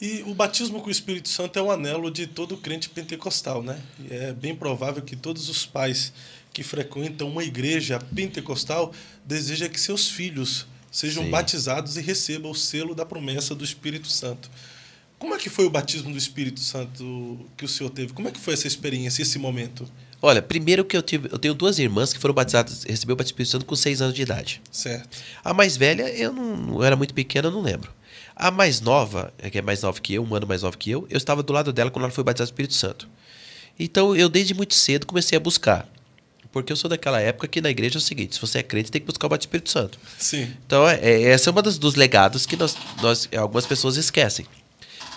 E o batismo com o Espírito Santo é o anelo de todo crente pentecostal, né? E é bem provável que todos os pais que frequentam uma igreja pentecostal desejam que seus filhos sejam Sim. batizados e recebam o selo da promessa do Espírito Santo. Como é que foi o batismo do Espírito Santo que o senhor teve? Como é que foi essa experiência, esse momento? Olha, primeiro que eu tive, eu tenho duas irmãs que foram batizadas, recebeu o batismo do Espírito Santo com seis anos de idade. Certo. A mais velha, eu não, eu era muito pequena, eu não lembro. A mais nova, é que é mais nova que eu, um ano mais nova que eu, eu estava do lado dela quando ela foi batizada no Espírito Santo. Então eu, desde muito cedo, comecei a buscar. Porque eu sou daquela época que na igreja é o seguinte: se você é crente, tem que buscar o batismo do Espírito Santo. Sim. Então, é, é essa é uma das, dos legados que nós, nós, algumas pessoas esquecem.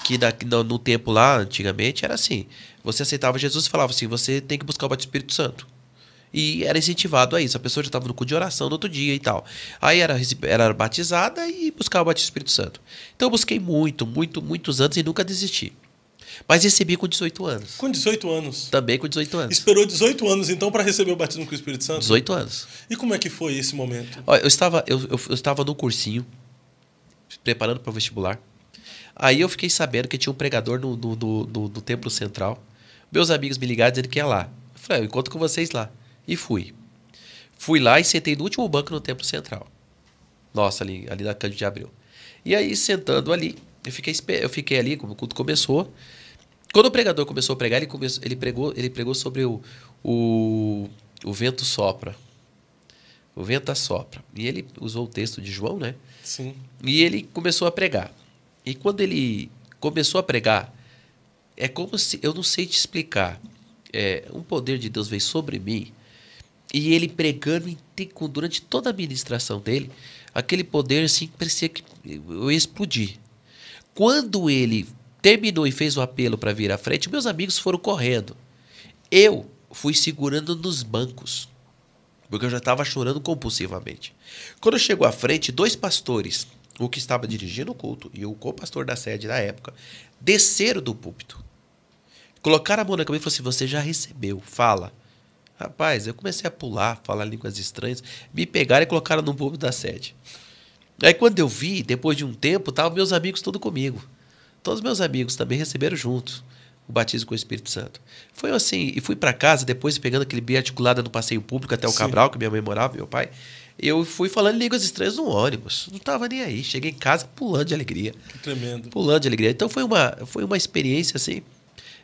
Que na, no, no tempo lá, antigamente, era assim: você aceitava Jesus e falava assim, você tem que buscar o batismo do Espírito Santo. E era incentivado a isso. A pessoa já estava no cu de oração no outro dia e tal. Aí era, era batizada e buscava o batismo do Espírito Santo. Então eu busquei muito, muito, muitos anos e nunca desisti. Mas recebi com 18 anos. Com 18 anos? Também com 18 anos. Esperou 18 anos então para receber o batismo com o Espírito Santo? 18 anos. E como é que foi esse momento? Olha, eu estava, eu, eu, eu estava no cursinho, preparando para o vestibular. Aí eu fiquei sabendo que tinha um pregador no, no, no, no, no Templo Central. Meus amigos me ligaram dizendo que ia lá. Eu falei, ah, eu encontro com vocês lá. E fui. Fui lá e sentei no último banco no Templo Central. Nossa, ali, ali na Cândido de abril E aí, sentando ali, eu fiquei, eu fiquei ali, o culto começou. Quando o pregador começou a pregar, ele, começou, ele, pregou, ele pregou sobre o, o, o vento sopra. O vento assopra. Tá e ele usou o texto de João, né? Sim. E ele começou a pregar. E quando ele começou a pregar, é como se. Eu não sei te explicar. É, um poder de Deus veio sobre mim e ele pregando durante toda a administração dele, aquele poder assim parecia que eu ia explodir. Quando ele terminou e fez o apelo para vir à frente, meus amigos foram correndo. Eu fui segurando nos bancos, porque eu já estava chorando compulsivamente. Quando chegou à frente, dois pastores, o que estava dirigindo o culto e o co-pastor da sede da época, desceram do púlpito. Colocaram a mão na cabeça e falaram assim: Você já recebeu, fala. Rapaz, eu comecei a pular, falar línguas estranhas, me pegaram e colocaram no público da sede. Aí quando eu vi, depois de um tempo, estavam meus amigos todos comigo. Todos meus amigos também receberam juntos o batismo com o Espírito Santo. Foi assim, e fui para casa depois pegando aquele articulado no passeio público até o Sim. Cabral, que minha mãe morava, meu pai. Eu fui falando línguas estranhas no ônibus. Não tava nem aí. Cheguei em casa pulando de alegria. Que tremendo. Pulando de alegria. Então foi uma, foi uma experiência assim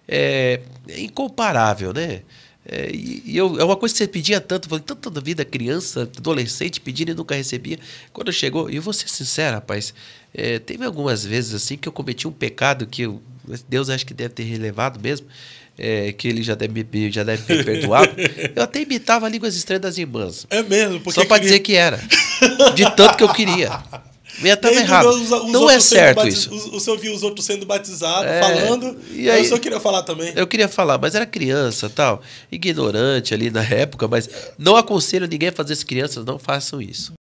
é, incomparável, né? É, e, e eu, é uma coisa que você pedia tanto, falei, tanto toda vida, criança, adolescente, pedindo e nunca recebia. Quando chegou, e eu vou ser sincero, rapaz, é, teve algumas vezes assim que eu cometi um pecado que eu, Deus acho que deve ter relevado mesmo, é, que ele já deve, me, já deve me perdoar. eu até imitava a língua estranha das irmãs. É mesmo? Porque só para queria... dizer que era. De tanto que eu queria. E é tão errado. Os, os não é certo batiz... isso. O, o senhor viu os outros sendo batizados, é... falando, e aí, o senhor queria falar também. Eu queria falar, mas era criança tal, ignorante ali na época, mas não aconselho ninguém a fazer isso, crianças não façam isso.